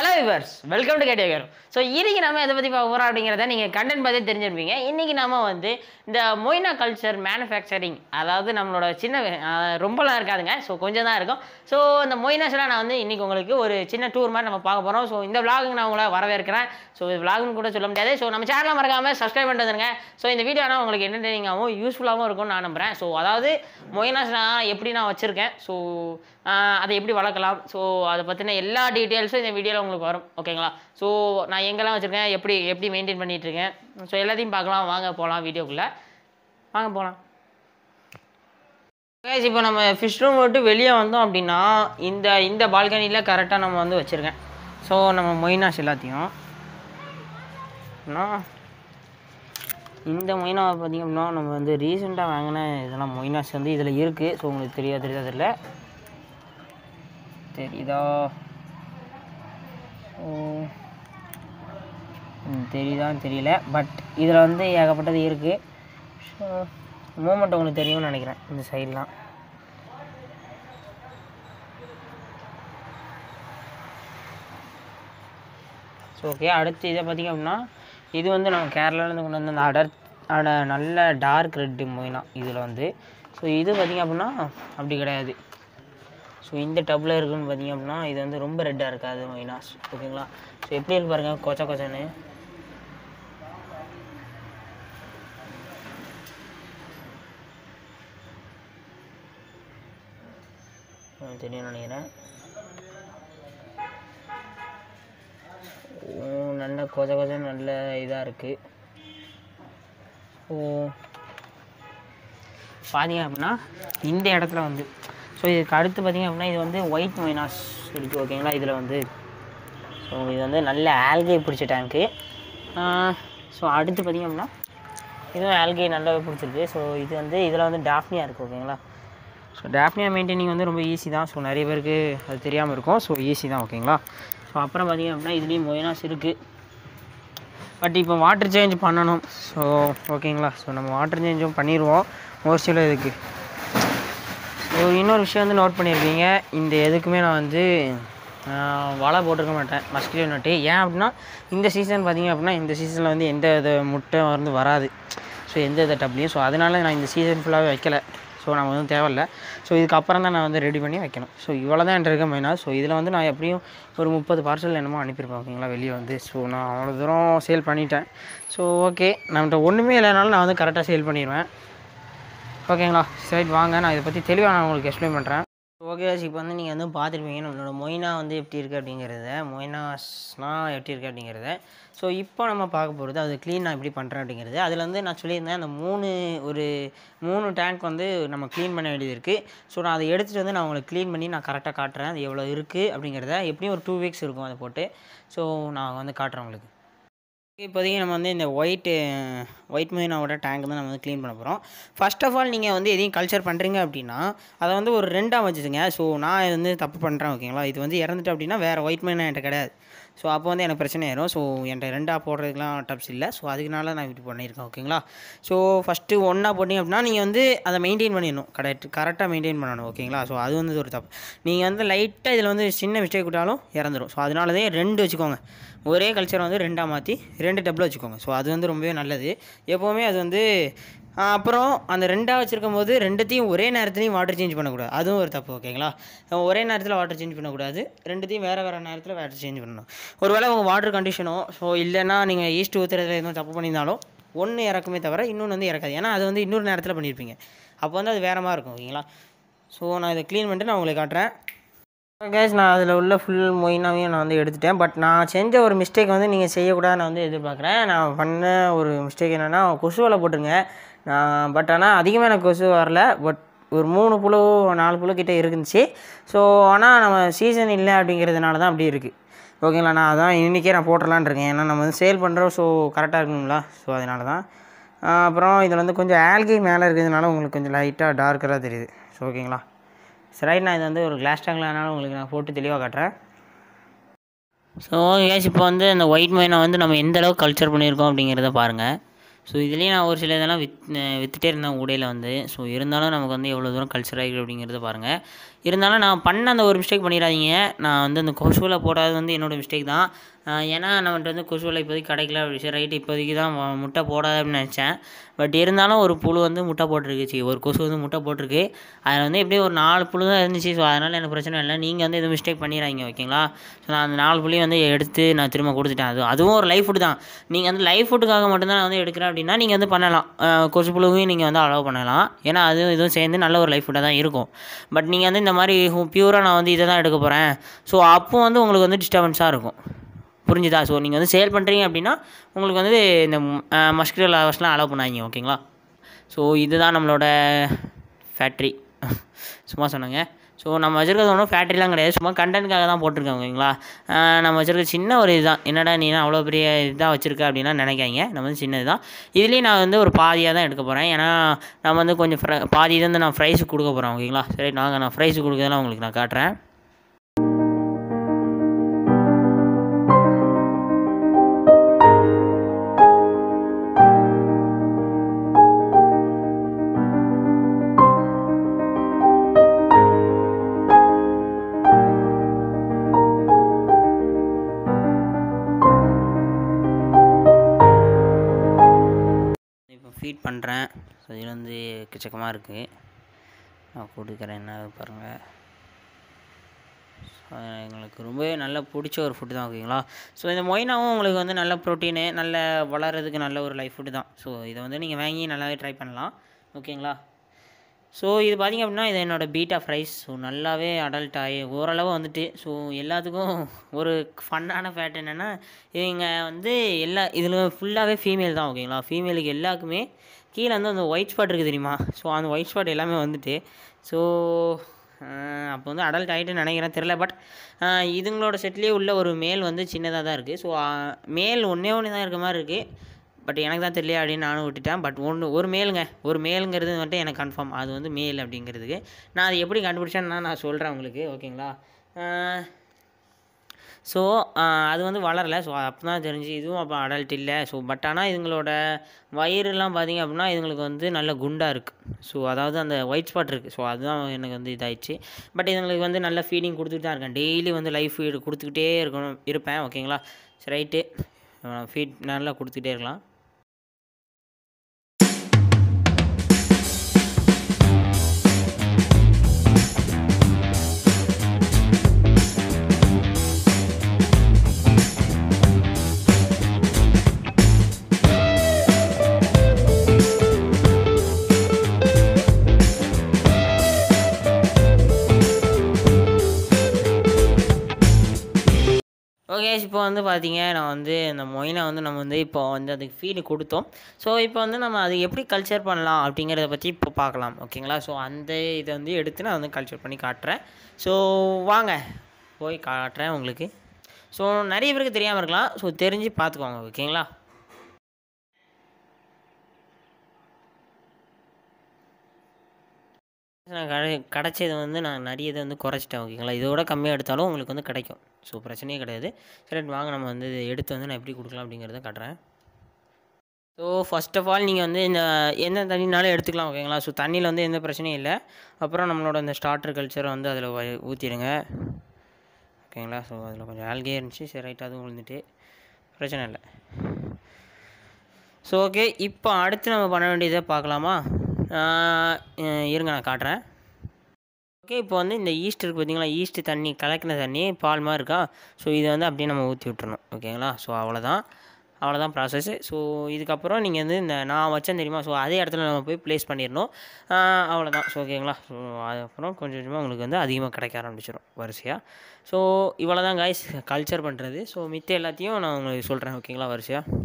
hello viewers welcome to Katie care so இன்றைக்கி நம்ம எதை பற்றி பார்க்க போகிறோம் அப்படிங்கிறத நீங்கள் கண்டென்ட் பற்றி தெரிஞ்சிருப்பீங்க இன்றைக்கி நம்ம வந்து இந்த மொய்னா கல்ச்சர் மேனுஃபேக்சரிங் அதாவது நம்மளோட சின்ன ரொம்பலாம் இருக்காதுங்க ஸோ கொஞ்சம் தான் இருக்கும் ஸோ இந்த மொய்னாஸ்லாம் நான் வந்து இன்றைக்கி உங்களுக்கு ஒரு சின்ன டூர் மாதிரி நம்ம பார்க்க போகிறோம் ஸோ இந்த விலாகுங்க நான் உங்களை வரவேற்கிறேன் ஸோ இது விலாகுன்னு கூட சொல்ல முடியாது ஸோ நம்ம சேனலில் மறக்காமல் சப்ஸ்கிரைப் பண்ணிட்டு வந்துருங்க ஸோ இந்த வீடியோ ஆனால் உங்களுக்கு என்டர்டெய்னிங்காகவும் யூஸ்ஃபுல்லாகவும் இருக்கும்னு நான் நம்புகிறேன் ஸோ அதாவது மொய்னாஸ் நான் எப்படி நான் வச்சுருக்கேன் ஸோ அதை எப்படி வளர்க்கலாம் ஸோ அதை பற்றின எல்லா டீட்டெயில்ஸும் இந்த வீடியோவில் உங்களுக்கு வரும் ஓகேங்களா ஸோ நான் எங்கெல்லாம் வச்சுருக்கேன் எப்படி எப்படி மெயின்டைன் பண்ணிகிட்ருக்கேன் ஸோ எல்லாத்தையும் பார்க்கலாம் வாங்க போகலாம் வீடியோக்குள்ளே வாங்க போகலாம் கேஸ் இப்போ நம்ம ஃபிஷ் ரூம் விட்டு வெளியே வந்தோம் அப்படின்னா இந்த இந்த பால்கனியில் கரெக்டாக நம்ம வந்து வச்சுருக்கேன் ஸோ நம்ம மொயினாஸ் எல்லாத்தையும் இந்த மொயினா பார்த்திங்க அப்படின்னா நம்ம வந்து ரீசெண்டாக வாங்கின இதெல்லாம் மொயினாஸ் வந்து இதில் இருக்குது ஸோ உங்களுக்கு தெரியாது தெரியாதில்ல தெரியுதா தெரியுதான்னு தெரியல பட் இதில் வந்து ஏகப்பட்டது இருக்குது ஸோ மூமெண்ட் உங்களுக்கு தெரியும்னு நினைக்கிறேன் இந்த சைட்லாம் ஸோ ஓகே அடுத்து இதை பார்த்திங்க அப்படின்னா இது வந்து நம்ம கேரளாலேருந்து கொண்டு வந்து அந்த அடர் அட நல்ல டார்க் ரெட்டு மொயினா இதில் வந்து ஸோ இது பார்த்திங்க அப்படின்னா அப்படி கிடையாது ஸோ இந்த டப்பில் இருக்குன்னு பார்த்தீங்க அப்படின்னா இது வந்து ரொம்ப ரெட்டாக இருக்காது மைனாஸ் ஓகேங்களா ஸோ எப்படி இருக்கு பாருங்கள் கொச்ச கொச்சன்னு தெரியும் நினைக்கிறேன் நல்ல கொச்ச கொச்ச நல்ல இதாக இருக்குது ஓ பார்த்தீங்க அப்படின்னா இந்த இடத்துல வந்து ஸோ இதுக்கு அடுத்து பார்த்திங்க அப்படின்னா இது வந்து ஒயிட் மைனாஸ் இருக்குது ஓகேங்களா இதில் வந்து ஸோ இது வந்து நல்ல ஆல்கை பிடிச்ச டேங்க்கு ஸோ அடுத்து பார்த்திங்க அப்படின்னா இதுவும் ஆல்கை நல்லாவே பிடிச்சிருக்கு ஸோ இது வந்து இதில் வந்து டாஃப்னியா இருக்குது ஓகேங்களா ஸோ டாஃப்னியா மெயின்டைனிங் வந்து ரொம்ப ஈஸி தான் ஸோ நிறைய பேருக்கு அது தெரியாமல் இருக்கும் ஸோ ஈஸி தான் ஓகேங்களா ஸோ அப்புறம் பார்த்திங்க அப்படின்னா இதுலேயும் மொயினாஸ் இருக்குது பட் இப்போ வாட்டர் சேஞ்ச் பண்ணணும் ஸோ ஓகேங்களா ஸோ நம்ம வாட்டர் சேஞ்சும் பண்ணிடுவோம் ஒரு சில இதுக்கு இன்னொரு விஷயம் வந்து நோட் பண்ணியிருப்பீங்க இந்த எதுக்குமே நான் வந்து வலை போட்டிருக்க மாட்டேன் மஸ்கிட்டோ நட்டு ஏன் அப்படின்னா இந்த சீசன் பார்த்திங்க அப்படின்னா இந்த சீசனில் வந்து எந்த வித முட்டை வந்து வராது ஸோ எந்த வித டப்லையும் ஸோ அதனால் நான் இந்த சீசன் ஃபுல்லாகவே வைக்கலை ஸோ நம்ம வந்து தேவையில்ல ஸோ இதுக்கப்புறம் தான் நான் வந்து ரெடி பண்ணி வைக்கணும் ஸோ இவ்வளோ தான் என்கிட்ட இருக்க மெயினாக ஸோ இதில் வந்து நான் எப்படியும் ஒரு முப்பது பார்சல் என்னமோ அனுப்பியிருப்பேன் ஓகேங்களா வெளியே வந்து ஸோ நான் அவ்வளோ தூரம் சேல் பண்ணிட்டேன் ஸோ ஓகே நம்மகிட்ட ஒன்றுமே இல்லைனாலும் நான் வந்து கரெக்டாக சேல் பண்ணிடுவேன் ஓகேங்களா சரி வாங்க நான் இதை பற்றி தெளிவாக நான் உங்களுக்கு எக்ஸ்பிளைன் பண்ணுறேன் ஓகே இப்போ வந்து நீங்கள் வந்து பார்த்துருப்பீங்க நம்மளோட மொய்னா வந்து எப்படி இருக்குது அப்படிங்கிறத மொய்னாஸ்னா எப்படி இருக்குது அப்படிங்கிறத ஸோ இப்போ நம்ம பார்க்க போகிறது அது க்ளீன் நான் எப்படி பண்ணுறேன் அப்படிங்கிறது அதில் வந்து நான் சொல்லியிருந்தேன் அந்த மூணு ஒரு மூணு டேங்க் வந்து நம்ம க்ளீன் பண்ண வேண்டியது இருக்குது ஸோ நான் அதை எடுத்துகிட்டு வந்து நான் உங்களுக்கு க்ளீன் பண்ணி நான் கரெக்டாக காட்டுறேன் அது எவ்வளோ இருக்குது அப்படிங்கிறத எப்படியும் ஒரு டூ வீக்ஸ் இருக்கும் அதை போட்டு ஸோ நான் வந்து காட்டுறேன் உங்களுக்கு இப்போதைக்கு நம்ம வந்து இந்த ஒயிட்டு ஒயிட் மீனாவோட டேங்க் வந்து நம்ம வந்து க்ளீன் பண்ண போகிறோம் ஃபஸ்ட் ஆஃப் ஆல் நீங்கள் வந்து எதையும் கல்ச்சர் பண்ணுறீங்க அப்படின்னா அதை வந்து ஒரு ரெண்டாக வச்சுதுங்க ஸோ நான் வந்து தப்பு பண்ணுறேன் ஓகேங்களா இது வந்து இறந்துட்டு அப்படின்னா வேறு ஒயிட் மெயின் என்கிட்ட கிடையாது ஸோ அப்போ வந்து எனக்கு பிரச்சனை ஆயிரும் ஸோ என்கிட்ட ரெண்டாக போடுறதுக்குலாம் டப்ஸ் இல்லை ஸோ அதுக்குனால நான் இப்படி பண்ணியிருக்கேன் ஓகேங்களா ஸோ ஃபஸ்ட்டு ஒன்றா போட்டிங்க அப்படின்னா நீங்கள் வந்து அதை மெயின்டைன் பண்ணிடணும் கரெக்ட் கரெக்டாக மெயின்டைன் பண்ணணும் ஓகேங்களா ஸோ அது வந்து ஒரு தப்பு நீங்கள் வந்து லைட்டாக இதில் வந்து சின்ன மிஸ்டேக் விட்டாலும் இறந்துடும் ஸோ அதனால தான் ரெண்டு வச்சுக்கோங்க ஒரே கல்ச்சரை வந்து ரெண்டாக மாற்றி ரெண்டு டப்பில் வச்சுக்கோங்க ஸோ அது வந்து ரொம்பவே நல்லது எப்போவுமே அது வந்து அப்புறம் அந்த ரெண்டாக வச்சுருக்கும் போது ரெண்டுத்தையும் ஒரே நேரத்துலையும் வாட்டர் சேஞ்ச் பண்ணக்கூடாது அதுவும் ஒரு தப்பு ஓகேங்களா ஒரே நேரத்தில் வாட்டர் சேஞ்ச் பண்ணக்கூடாது ரெண்டுத்தையும் வேறு வேறு நேரத்தில் வாட்டர் சேஞ்ச் பண்ணணும் ஒருவேளை உங்கள் வாட்டர் கண்டிஷனோ ஸோ இல்லைன்னா நீங்கள் ஈஸ்ட் ஊற்றுறதுல எதுவும் தப்பு பண்ணியிருந்தாலும் ஒன்று இறக்குமே தவிர இன்னொன்று வந்து இறக்காது ஏன்னா அது வந்து இன்னொரு நேரத்தில் பண்ணியிருப்பீங்க அப்போ வந்து அது வேறு மாதிரி இருக்கும் ஓகேங்களா ஸோ நான் இதை க்ளீன் பண்ணிட்டு நான் உங்களுக்கு காட்டுறேன் கேஸ் நான் அதில் உள்ள ஃபுல் மொயினாவையும் நான் வந்து எடுத்துட்டேன் பட் நான் செஞ்ச ஒரு மிஸ்டேக் வந்து நீங்கள் செய்யக்கூடாது நான் வந்து எதிர்பார்க்குறேன் நான் பண்ண ஒரு மிஸ்டேக் என்னென்னா கொசுவலை போட்டுருங்க நான் பட் ஆனால் அதிகமாக எனக்கு கொசு வரல பட் ஒரு மூணு புழு நாலு புழு கிட்டே இருந்துச்சு ஸோ ஆனால் நம்ம சீசன் இல்லை அப்படிங்கிறதுனால தான் அப்படி இருக்குது ஓகேங்களா நான் அதான் இன்றைக்கே நான் போட்டுடலான் இருக்கேன் ஏன்னா நம்ம வந்து சேல் பண்ணுறோம் ஸோ கரெக்டாக இருக்குங்களா ஸோ அதனால தான் அப்புறம் இதில் வந்து கொஞ்சம் ஆல்கி மேலே இருக்கிறதுனால உங்களுக்கு கொஞ்சம் லைட்டாக டார்க்கராக தெரியுது ஸோ ஓகேங்களா சரி நான் இது வந்து ஒரு கிளாஸ் டேங்க்லனால உங்களுக்கு நான் போட்டு தெளிவாக காட்டுறேன் ஸோ கேஸ் இப்போ வந்து இந்த ஒயிட் மைனை வந்து நம்ம எந்த அளவுக்கு கல்ச்சர் பண்ணியிருக்கோம் அப்படிங்கிறத பாருங்கள் ஸோ இதுலேயே நான் ஒரு சில இதெல்லாம் வித் விற்றுட்டே இருந்தேன் உடையில் வந்து ஸோ இருந்தாலும் நமக்கு வந்து எவ்வளோ தூரம் கல்ச்சர் இருக்குது அப்படிங்கிறத பாருங்கள் இருந்தாலும் நான் பண்ண அந்த ஒரு மிஸ்டேக் பண்ணிடாதீங்க நான் வந்து அந்த கொசுவில் போடாதது வந்து என்னோடய மிஸ்டேக் தான் ஏன்னா வந்துட்டு வந்து கொசுவில் இப்போதைக்கு கிடைக்கல அப்படி சரி ரைட்டு இப்போதைக்கு தான் முட்டை போடாது அப்படின்னு நினச்சேன் பட் இருந்தாலும் ஒரு புழு வந்து முட்டை போட்டிருக்குச்சு ஒரு கொசு வந்து முட்டை போட்டிருக்கு அதில் வந்து எப்படியும் ஒரு நாலு புழு தான் இருந்துச்சு ஸோ அதனால் எனக்கு பிரச்சனை இல்லை நீங்கள் வந்து எதுவும் மிஸ்டேக் பண்ணிடுறாங்க ஓகேங்களா ஸோ நான் அந்த நாலு புள்ளியும் வந்து எடுத்து நான் திரும்ப கொடுத்துட்டேன் அது அதுவும் ஒரு லைஃப் ஃபுட்டு தான் நீங்கள் வந்து லைஃப் ஃபுட்டுக்காக மட்டும்தான் நான் வந்து எடுக்கிறேன் அப்படின்னா நீங்கள் வந்து பண்ணலாம் கொசு புழுவையும் நீங்கள் வந்து அலோவ் பண்ணலாம் ஏன்னா அதுவும் இதுவும் சேர்ந்து நல்ல ஒரு லைஃப் ஃபுட்டாக தான் இருக்கும் பட் நீங்கள் வந்து இந்த மாதிரி பியூராக நான் வந்து இதை தான் எடுக்க போகிறேன் ஸோ அப்போ வந்து உங்களுக்கு வந்து டிஸ்டர்பன்ஸாக இருக்கும் புரிஞ்சுதா ஸோ நீங்கள் வந்து சேல் பண்ணுறீங்க அப்படின்னா உங்களுக்கு வந்து இந்த மஸ்கிரோ லவர்ஸ்லாம் அலோவ் பண்ணாங்க ஓகேங்களா ஸோ இதுதான் நம்மளோட ஃபேக்ட்ரி சும்மா சொன்னாங்க ஸோ நம்ம வச்சுருக்கிறது ஒன்றும் ஃபேக்ட்ரிலாம் கிடையாது சும்மா கண்டென்ட்காக தான் போட்டிருக்கோம் ஓகேங்களா நம்ம வச்சுருக்க சின்ன ஒரு இதுதான் என்னடா நீ அவ்வளோ பெரிய இதாக வச்சுருக்க அப்படின்னா நினைக்காங்க நம்ம வந்து சின்னது தான் இதுலேயும் நான் வந்து ஒரு பாதியாக தான் எடுக்க போகிறேன் ஏன்னா நம்ம வந்து கொஞ்சம் ஃப்ரை பாதி வந்து நான் ஃப்ரைஸுக்கு கொடுக்க போகிறேன் ஓகேங்களா சரி நாங்கள் நான் ப்ரைஸுக்கு கொடுக்குறதுலாம் உங்களுக்கு நான் காட்டுறேன் எக்கச்சக்கமாக இருக்குது நான் கொடுக்குறேன் என்ன பாருங்கள் எங்களுக்கு ரொம்பவே நல்லா பிடிச்ச ஒரு ஃபுட்டு தான் ஓகேங்களா ஸோ இந்த மொயினாவும் உங்களுக்கு வந்து நல்ல ப்ரோட்டீனு நல்ல வளர்கிறதுக்கு நல்ல ஒரு லைஃப் ஃபுட்டு தான் ஸோ இதை வந்து நீங்கள் வாங்கி நல்லாவே ட்ரை பண்ணலாம் ஓகேங்களா ஸோ இது பார்த்திங்க அப்படின்னா இது என்னோடய பீட்டா ஃப்ரைஸ் ஸோ நல்லாவே அடல்ட் ஆகி ஓரளவு வந்துட்டு ஸோ எல்லாத்துக்கும் ஒரு ஃபன்னான ஃபேட் என்னென்னா இவங்க வந்து எல்லா இதில் ஃபுல்லாகவே ஃபீமேல் தான் ஓகேங்களா ஃபீமேலுக்கு எல்லாருக்குமே கீழே வந்து அந்த ஒயிட் ஸ்பாட் இருக்குது தெரியுமா ஸோ அந்த ஒயிட் ஸ்பாட் எல்லாமே வந்துட்டு ஸோ அப்போ வந்து அடல்ட் ஆகிட்டுன்னு நினைக்கிறேன் தெரில பட் இதுங்களோட செட்லேயே உள்ள ஒரு மேல் வந்து சின்னதாக தான் இருக்குது ஸோ மேல் ஒன்றே ஒன்று தான் இருக்க மாதிரி இருக்குது பட் எனக்கு தான் தெரியல அப்படின்னு நானும் விட்டுட்டேன் பட் ஒன்று ஒரு மேலுங்க ஒரு மேலுங்கிறது வந்துட்டு எனக்கு கன்ஃபார்ம் அது வந்து மேல் அப்படிங்கிறதுக்கு நான் அது எப்படி கண்டுபிடிச்சேன்னா நான் சொல்கிறேன் உங்களுக்கு ஓகேங்களா ஸோ அது வந்து வளரலை ஸோ அப்போ தான் தெரிஞ்சு இதுவும் அப்போ அடல்ட் இல்லை ஸோ பட் ஆனால் இதுங்களோட வயிறுலாம் பார்த்திங்க அப்படின்னா இதுங்களுக்கு வந்து நல்ல குண்டாக இருக்குது ஸோ அதாவது அந்த ஒயிட் ஸ்பாட் இருக்குது ஸோ அதுதான் எனக்கு வந்து இதாகிடுச்சு பட் இதுங்களுக்கு வந்து நல்ல ஃபீடிங் கொடுத்துட்டு தான் இருக்கேன் டெய்லி வந்து லைஃப் ஃபீடு கொடுத்துக்கிட்டே இருக்கணும் இருப்பேன் ஓகேங்களா ரைட்டு ஃபீட் நல்லா கொடுத்துக்கிட்டே இருக்கலாம் இப்போ வந்து பார்த்திங்க நான் வந்து இந்த மொயினை வந்து நம்ம வந்து இப்போ வந்து அதுக்கு ஃபீடு கொடுத்தோம் ஸோ இப்போ வந்து நம்ம அது எப்படி கல்ச்சர் பண்ணலாம் அப்படிங்கிறத பற்றி இப்போ பார்க்கலாம் ஓகேங்களா ஸோ அந்த இதை வந்து எடுத்து நான் வந்து கல்ச்சர் பண்ணி காட்டுறேன் ஸோ வாங்க போய் காட்டுறேன் உங்களுக்கு ஸோ நிறைய பேருக்கு தெரியாமல் இருக்கலாம் ஸோ தெரிஞ்சு பார்த்துக்கோங்க ஓகேங்களா நான் கடை கிடச்சது வந்து நான் நிறைய இதை வந்து குறைச்சிட்டேன் ஓகேங்களா இதோட கம்மியாக எடுத்தாலும் உங்களுக்கு வந்து கிடைக்கும் ஸோ பிரச்சனையே கிடையாது சரி வாங்க நம்ம வந்து எடுத்து வந்து நான் எப்படி கொடுக்கலாம் அப்படிங்கிறத காட்டுறேன் ஸோ ஃபஸ்ட் ஆஃப் ஆல் நீங்கள் வந்து இந்த எந்த தண்ணினாலும் எடுத்துக்கலாம் ஓகேங்களா ஸோ தண்ணியில் வந்து எந்த பிரச்சனையும் இல்லை அப்புறம் நம்மளோட இந்த ஸ்டார்டர் கல்ச்சரை வந்து அதில் ஊற்றிடுங்க ஓகேங்களா ஸோ அதில் கொஞ்சம் ஆல்கே இருந்துச்சு சரி ரைட்டாக அதுவும் விழுந்துட்டு பிரச்சனை இல்லை ஸோ ஓகே இப்போ அடுத்து நம்ம பண்ண வேண்டியதை பார்க்கலாமா இருங்க நான் காட்டுறேன் ஓகே இப்போ வந்து இந்த ஈஸ்ட் இருக்குது பார்த்தீங்களா ஈஸ்ட் தண்ணி கலக்கின தண்ணி பால் மாதிரி இருக்கா ஸோ இதை வந்து அப்படியே நம்ம ஊற்றி விட்டுறணும் ஓகேங்களா ஸோ அவ்வளோதான் அவ்வளோதான் ப்ராசஸ்ஸு ஸோ இதுக்கப்புறம் நீங்கள் வந்து இந்த நான் வச்சேன் தெரியுமா ஸோ அதே இடத்துல நம்ம போய் ப்ளேஸ் பண்ணிடணும் அவ்வளோதான் ஸோ ஓகேங்களா ஸோ அதுக்கப்புறம் கொஞ்சம் கொஞ்சமாக உங்களுக்கு வந்து அதிகமாக கிடைக்க ஆரம்பிச்சிடும் வரிசையாக ஸோ இவ்வளோ தான் காய்ஸ் கல்ச்சர் பண்ணுறது ஸோ மித்த எல்லாத்தையும் நான் உங்களுக்கு சொல்கிறேன் ஓகேங்களா வரிசையாக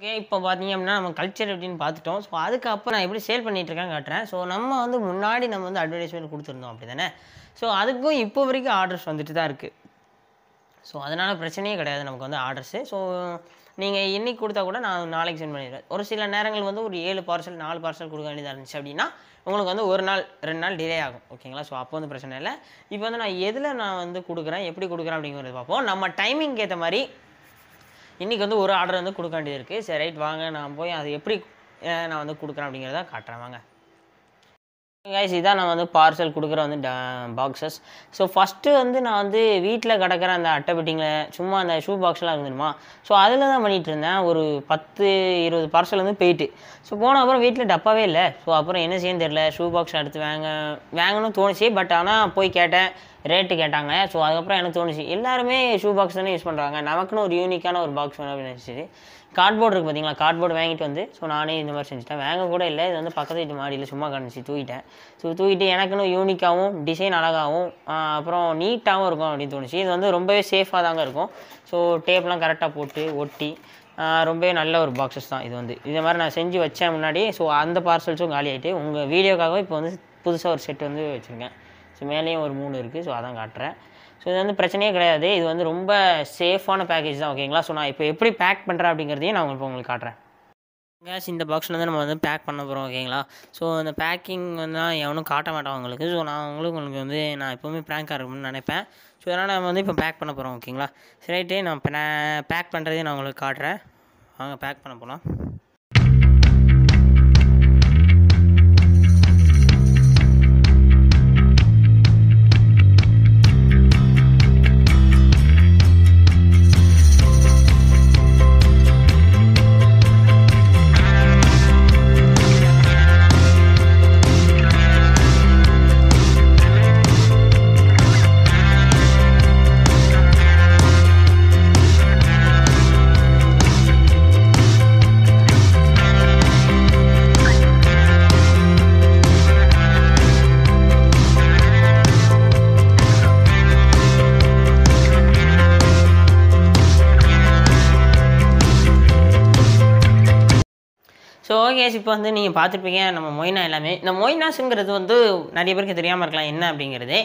ஓகே இப்போ பார்த்தீங்க அப்படின்னா நம்ம கல்ச்சர் அப்படின்னு பார்த்துட்டோம் ஸோ அதுக்கப்புறம் நான் எப்படி சேல் பண்ணிகிட்ருக்கேன்னு காட்டுறேன் ஸோ நம்ம வந்து முன்னாடி நம்ம வந்து அட்வர்டைஸ்மெண்ட் கொடுத்துருந்தோம் அப்படி தானே ஸோ அதுக்கும் இப்போ வரைக்கும் ஆர்டர்ஸ் வந்துட்டு தான் இருக்குது ஸோ அதனால் பிரச்சனையே கிடையாது நமக்கு வந்து ஆர்டர்ஸு ஸோ நீங்கள் இன்றைக்கி கொடுத்தா கூட நான் நாளைக்கு சென்ட் பண்ணிடுறேன் ஒரு சில நேரங்கள் வந்து ஒரு ஏழு பார்சல் நாலு பார்சல் கொடுக்க வேண்டியதாக இருந்துச்சு அப்படின்னா உங்களுக்கு வந்து ஒரு நாள் ரெண்டு நாள் டிலே ஆகும் ஓகேங்களா ஸோ அப்போ வந்து பிரச்சனை இல்லை இப்போ வந்து நான் எதில் நான் வந்து கொடுக்குறேன் எப்படி கொடுக்குறேன் அப்படிங்கிறது பார்ப்போம் நம்ம டைமிங்க்கு ஏற்ற மாதிரி இன்றைக்கி வந்து ஒரு ஆர்டர் வந்து கொடுக்க வேண்டியது இருக்குது சரி ரைட் வாங்க நான் போய் அது எப்படி நான் வந்து கொடுக்குறேன் அப்படிங்கிறத காட்டுறேன் வாங்க கைஸ் இதான் நான் வந்து பார்சல் கொடுக்குற வந்து பாக்ஸஸ் ஸோ ஃபஸ்ட்டு வந்து நான் வந்து வீட்டில் கிடக்கிற அந்த அட்டைப்பட்டிங்கில் சும்மா அந்த ஷூ பாக்ஸ்லாம் இருந்துருமா ஸோ அதில் தான் பண்ணிகிட்டு இருந்தேன் ஒரு பத்து இருபது பார்சல் வந்து போயிட்டு ஸோ போன அப்புறம் வீட்டில் டப்பாவே இல்லை ஸோ அப்புறம் என்ன செய்யன்னு தெரில ஷூ பாக்ஸ் எடுத்து வாங்க வாங்கணும்னு தோணுச்சு பட் ஆனால் போய் கேட்டேன் ரேட்டு கேட்டாங்க ஸோ அதுக்கப்புறம் எனக்கு தோணுச்சு எல்லாருமே ஷூ பாக்ஸ் தானே யூஸ் பண்ணுறாங்க நமக்குன்னு ஒரு யூனிக்கான ஒரு பாக்ஸ் வேணும் அப்படின்னு நினச்சிட்டு கார்ட்போர்டு இருக்குது பார்த்தீங்களா கார்ட்போர்டு வாங்கிட்டு வந்து ஸோ நானே இந்த மாதிரி செஞ்சுட்டேன் வாங்க கூட இல்லை இது வந்து பக்கத்து வீட்டு மாடியில் சும்மா கணிச்சு தூக்கிட்டேன் ஸோ தூக்கிட்டு எனக்குன்னு யூனிக்காகவும் டிசைன் அழகாகவும் அப்புறம் நீட்டாகவும் இருக்கும் அப்படின்னு தோணுச்சு இது வந்து ரொம்பவே சேஃபாக தாங்க இருக்கும் ஸோ டேப்லாம் கரெக்டாக போட்டு ஒட்டி ரொம்பவே நல்ல ஒரு பாக்ஸஸ் தான் இது வந்து இந்த மாதிரி நான் செஞ்சு வச்சேன் முன்னாடி ஸோ அந்த பார்சல்ஸும் காலி ஆகிட்டு உங்கள் வீடியோக்காகவும் இப்போ வந்து புதுசாக ஒரு செட் வந்து வச்சுருக்கேன் ஸோ மேலேயும் ஒரு மூணு இருக்குது ஸோ அதான் காட்டுறேன் ஸோ இது வந்து பிரச்சனையே கிடையாது இது வந்து ரொம்ப சேஃபான பேக்கேஜ் தான் ஓகேங்களா ஸோ நான் இப்போ எப்படி பேக் பண்ணுறேன் அப்படிங்கிறதையும் நான் இப்போ உங்களுக்கு காட்டுறேன் கேஸ் இந்த பாக்ஸில் வந்து நம்ம வந்து பேக் பண்ண போகிறோம் ஓகேங்களா ஸோ அந்த பேக்கிங் வந்து எவனும் காட்ட மாட்டான் உங்களுக்கு ஸோ நான் உங்களுக்கு உங்களுக்கு வந்து நான் எப்போவுமே ப்ராங்காக இருக்கும்னு நினைப்பேன் ஸோ அதனால் நம்ம வந்து இப்போ பேக் பண்ண போகிறோம் ஓகேங்களா சரி ரைட்டு நான் பேக் பண்ணுறதையும் நான் உங்களுக்கு காட்டுறேன் வாங்க பேக் பண்ண போகலாம் ஸோ கேஸ் இப்போ வந்து நீங்கள் பார்த்துருப்பீங்க நம்ம மொய்னா எல்லாமே இந்த மொய்னாஸுங்கிறது வந்து நிறைய பேருக்கு தெரியாமல் இருக்கலாம் என்ன அப்படிங்கிறது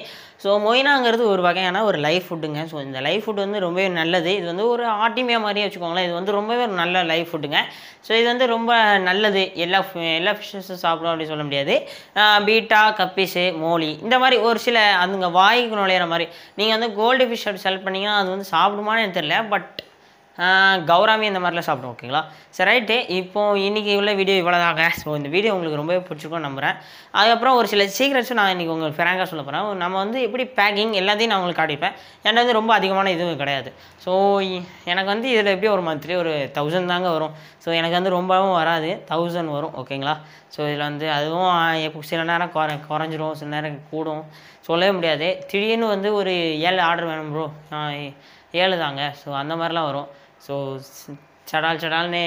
ஸோ மொய்னாங்கிறது ஒரு வகையான ஒரு லைஃப் ஃபுட்டுங்க ஸோ இந்த லைஃப் ஃபுட் வந்து ரொம்பவே நல்லது இது வந்து ஒரு ஆட்டிமியா மாதிரியே வச்சுக்கோங்களேன் இது வந்து ரொம்பவே ஒரு நல்ல லைஃப் ஃபுட்டுங்க ஸோ இது வந்து ரொம்ப நல்லது எல்லா எல்லா ஃபிஷ்ஷஸும் சாப்பிடும் அப்படின்னு சொல்ல முடியாது பீட்டா கப்பிஸு மோலி இந்த மாதிரி ஒரு சில அதுங்க வாய்க்கு நுழையிற மாதிரி நீங்கள் வந்து கோல்டு ஃபிஷ் அப்படி செலக்ட் பண்ணிங்கன்னா அது வந்து சாப்பிடுமான்னு எனக்கு தெரியல பட் கௌராமி இந்த மாதிரிலாம் சாப்பிடுவோம் ஓகேங்களா சரி ரைட்டு இப்போது இன்றைக்கி உள்ள வீடியோ இவ்வளோதாங்க ஸோ இந்த வீடியோ உங்களுக்கு ரொம்பவே பிடிச்சிருக்கும்னு நம்புகிறேன் அதுக்கப்புறம் ஒரு சில சீக்ரெட்ஸும் நான் இன்றைக்கி உங்களுக்கு ஃபிராங்காக சொல்ல போகிறேன் நம்ம வந்து எப்படி பேக்கிங் எல்லாத்தையும் நான் உங்களுக்கு காட்டிப்பேன் ஏன்னா வந்து ரொம்ப அதிகமான இதுவும் கிடையாது ஸோ எனக்கு வந்து இதில் எப்படி ஒரு மந்த்லி ஒரு தௌசண்ட் தாங்க வரும் ஸோ எனக்கு வந்து ரொம்பவும் வராது தௌசண்ட் வரும் ஓகேங்களா ஸோ இதில் வந்து அதுவும் எப்போ சில நேரம் குறை குறைஞ்சிரும் சில நேரம் கூடும் சொல்லவே முடியாது திடீர்னு வந்து ஒரு ஏழு ஆர்டர் வேணும் ப்ரோ ஏழு தாங்க ஸோ அந்த மாதிரிலாம் வரும் ஸோ சடால் சடால்னு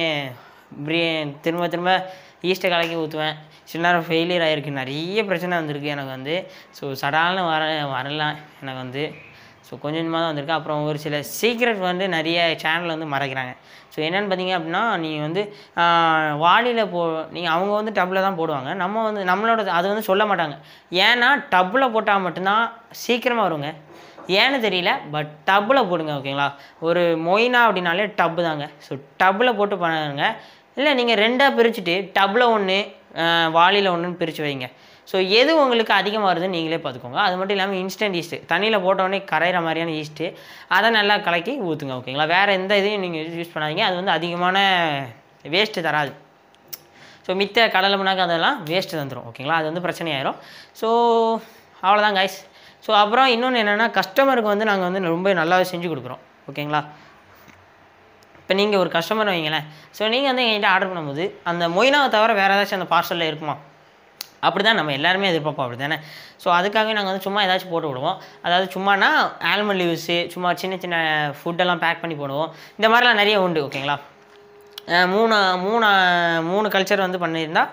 பிரி திரும்ப திரும்ப ஈஸ்ட்டை கலக்கி ஊற்றுவேன் சில நேரம் ஃபெயிலியர் ஆகிருக்கு நிறைய பிரச்சனை வந்திருக்கு எனக்கு வந்து ஸோ சடால்னு வர வரலாம் எனக்கு வந்து ஸோ கொஞ்சம் கொஞ்சமாக தான் வந்திருக்கு அப்புறம் ஒரு சில சீக்ரெட் வந்து நிறைய சேனலில் வந்து மறைக்கிறாங்க ஸோ என்னென்னு பார்த்தீங்க அப்படின்னா நீங்கள் வந்து வாளியில் போ நீங்கள் அவங்க வந்து டப்பில் தான் போடுவாங்க நம்ம வந்து நம்மளோட அது வந்து சொல்ல மாட்டாங்க ஏன்னா டப்பில் போட்டால் மட்டும்தான் சீக்கிரமாக வருங்க ஏன்னு தெரியல பட் டப்பில் போடுங்க ஓகேங்களா ஒரு மொயினா அப்படின்னாலே டப்பு தாங்க ஸோ டப்பில் போட்டு பண்ணுங்க இல்லை நீங்கள் ரெண்டாக பிரிச்சுட்டு டப்பில் ஒன்று வாளியில் ஒன்றுன்னு பிரித்து வைங்க ஸோ எது உங்களுக்கு அதிகமாக வருதுன்னு நீங்களே பார்த்துக்கோங்க அது மட்டும் இல்லாமல் இன்ஸ்டன்ட் ஈஸ்ட்டு தண்ணியில் போட்டோடனே கரையிற மாதிரியான ஈஸ்ட்டு அதை நல்லா கலக்கி ஊற்றுங்க ஓகேங்களா வேறு எந்த இதையும் நீங்கள் யூஸ் பண்ணாதீங்க அது வந்து அதிகமான வேஸ்ட்டு தராது ஸோ மித்த கடலை பண்ணாக்க அதெல்லாம் வேஸ்ட்டு தந்துடும் ஓகேங்களா அது வந்து பிரச்சனையாயிரும் ஸோ அவ்வளோதான் காய்ஸ் ஸோ அப்புறம் இன்னொன்று என்னென்னா கஸ்டமருக்கு வந்து நாங்கள் வந்து ரொம்ப நல்லாவே செஞ்சு கொடுக்குறோம் ஓகேங்களா இப்போ நீங்கள் ஒரு கஸ்டமர் வைங்களேன் ஸோ நீங்கள் வந்து எங்கள்கிட்ட ஆர்டர் பண்ணும்போது அந்த மொயினாவை தவிர வேறு ஏதாச்சும் அந்த பார்சலில் இருக்குமா அப்படி தான் நம்ம எல்லாருமே எதிர்பார்ப்போம் அப்படி தானே ஸோ அதுக்காகவே நாங்கள் வந்து சும்மா ஏதாச்சும் போட்டு விடுவோம் அதாவது சும்மானா ஆல்மண்ட் லீவ்ஸு சும்மா சின்ன சின்ன ஃபுட்டெல்லாம் பேக் பண்ணி போடுவோம் இந்த மாதிரிலாம் நிறைய உண்டு ஓகேங்களா மூணு மூணு மூணு கல்ச்சர் வந்து பண்ணியிருந்தால்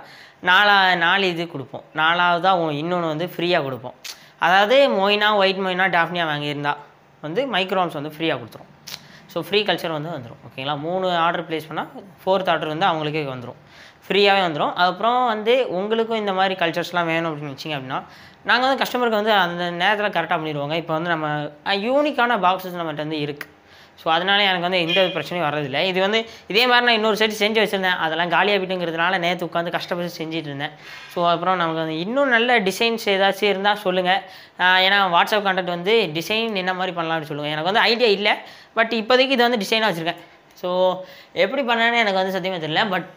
நாலா நாலு இது கொடுப்போம் நாலாவதாக இன்னொன்று வந்து ஃப்ரீயாக கொடுப்போம் அதாவது மொய்னா ஒயிட் மொய்னா டாஃப்னியா வாங்கியிருந்தா வந்து மைக்ரோம்ஸ் வந்து ஃப்ரீயாக கொடுத்துரும் ஸோ ஃப்ரீ கல்ச்சர் வந்து வந்துடும் ஓகேங்களா மூணு ஆர்டர் ப்ளேஸ் பண்ணால் ஃபோர்த் ஆர்டர் வந்து அவங்களுக்கே வந்துடும் ஃப்ரீயாகவே வந்துடும் அதுக்கப்புறம் வந்து உங்களுக்கும் இந்த மாதிரி கல்ச்சர்ஸ்லாம் வேணும் அப்படின்னு வச்சிங்க அப்படின்னா நாங்கள் வந்து கஸ்டமருக்கு வந்து அந்த நேரத்தில் கரெக்டாக பண்ணிடுவோங்க இப்போ வந்து நம்ம யூனிக்கான பாக்ஸஸ் நம்மகிட்ட வந்து இருக்குது ஸோ அதனால் எனக்கு வந்து எந்த பிரச்சனையும் வரதில்லை இது வந்து இதே மாதிரி நான் இன்னொரு செட்டு செஞ்சு வச்சுருந்தேன் அதெல்லாம் காலியாக போயிட்டுங்கிறதுனால நேற்று உட்காந்து கஷ்டப்பட்டு செஞ்சுட்டு இருந்தேன் ஸோ அப்புறம் நமக்கு வந்து இன்னும் நல்ல டிசைன்ஸ் ஏதாச்சும் இருந்தால் சொல்லுங்கள் ஏன்னா வாட்ஸ்அப் கான்டெக்ட் வந்து டிசைன் என்ன மாதிரி பண்ணலாம்னு சொல்லுங்கள் எனக்கு வந்து ஐடியா இல்லை பட் இப்போதைக்கு இது வந்து டிசைனாக வச்சுருக்கேன் ஸோ எப்படி பண்ணேன்னு எனக்கு வந்து சத்தியமாக தெரியல பட்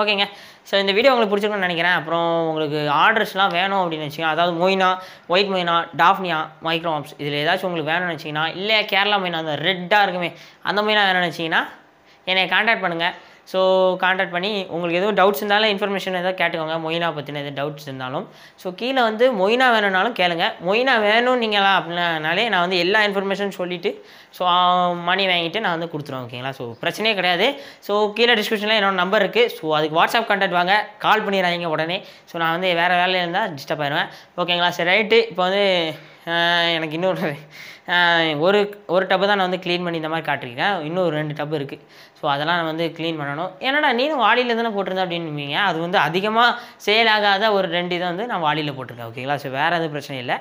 ஓகேங்க ஸோ இந்த வீடியோ உங்களுக்கு பிடிச்சிருக்குன்னு நினைக்கிறேன் அப்புறம் உங்களுக்கு ஆர்டர்ஸ்லாம் வேணும் அப்படின்னு வச்சுக்கோங்க அதாவது மொயினா ஒயிட் மொயினா டாஃப்னியா மைக்ரோஆப்ஸ் இதில் ஏதாச்சும் உங்களுக்கு வேணும்னு வச்சிங்கன்னா இல்லை கேரளா மொயினா அந்த ரெட்டாக இருக்குமே அந்த மொயினா வேணும்னு வச்சிங்கன்னா என்னை காண்டாக்ட் பண்ணுங்கள் ஸோ காண்டாக்ட் பண்ணி உங்களுக்கு எதுவும் டவுட்ஸ் இருந்தாலும் இன்ஃபர்மேஷன் எதாவது கேட்டுக்கோங்க மொயினா பற்றின எதுவும் டவுட்ஸ் இருந்தாலும் ஸோ கீழே வந்து மொயினா வேணும்னாலும் கேளுங்க மொயினா வேணும் நீங்களா அப்படின்னாலே நான் வந்து எல்லா இன்ஃபர்மேஷன் சொல்லிவிட்டு ஸோ மணி வாங்கிட்டு நான் வந்து கொடுத்துருவேன் ஓகேங்களா ஸோ பிரச்சனையே கிடையாது ஸோ கீழே டிஸ்கிரிப்ஷனில் என்னோட நம்பர் இருக்குது ஸோ அதுக்கு வாட்ஸ்அப் காண்டாக்ட் வாங்க கால் பண்ணிடுறாங்க உடனே ஸோ நான் வந்து வேறு வேலையில் இருந்தால் டிஸ்டர்ப் ஆயிடுவேன் ஓகேங்களா சரி ரைட்டு இப்போ வந்து எனக்கு இன்னொரு ஒரு ஒரு டப்பு தான் நான் வந்து க்ளீன் பண்ணி இந்த மாதிரி காட்டிருக்கேன் இன்னும் ஒரு ரெண்டு டப்பு இருக்குது ஸோ அதெல்லாம் நான் வந்து க்ளீன் பண்ணணும் ஏன்னா நீனும் வாளியில் தானே போட்டிருந்தேன் அப்படின்னுவீங்க அது வந்து அதிகமாக சேல் ஆகாத ஒரு ரெண்டு இதை வந்து நான் வாளியில் போட்டிருக்கேன் ஓகேங்களா ஸோ வேறு எதுவும் பிரச்சனை இல்லை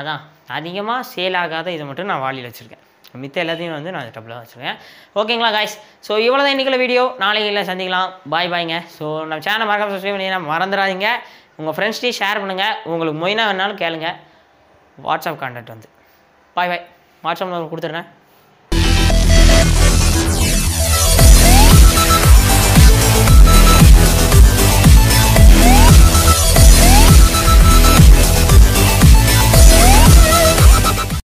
அதான் அதிகமாக சேல் ஆகாத இதை மட்டும் நான் வாளியில் வச்சுருக்கேன் மித்த எல்லாத்தையும் வந்து நான் டப்பில் வச்சுருக்கேன் ஓகேங்களா காய்ஸ் ஸோ இவ்வளோ தான் இன்றைக்குள்ள வீடியோ நாளைக்கு சந்திக்கலாம் பாய் பாய்ங்க ஸோ நம்ம சேனல் மறக்காம சப்ஸ்கிரைப் பண்ணிங்கன்னா மறந்துடாதீங்க உங்கள் ஃப்ரெண்ட்ஸ்டையும் ஷேர் பண்ணுங்கள் உங்களுக்கு மொயினா வேணாலும் கேளுங்கள் வாட்ஸ்அப் கான்டாக்ட் வந்து பாய் பாய் வாட்ஸ்அப் நம்பர் கொடுத்துட்றேன்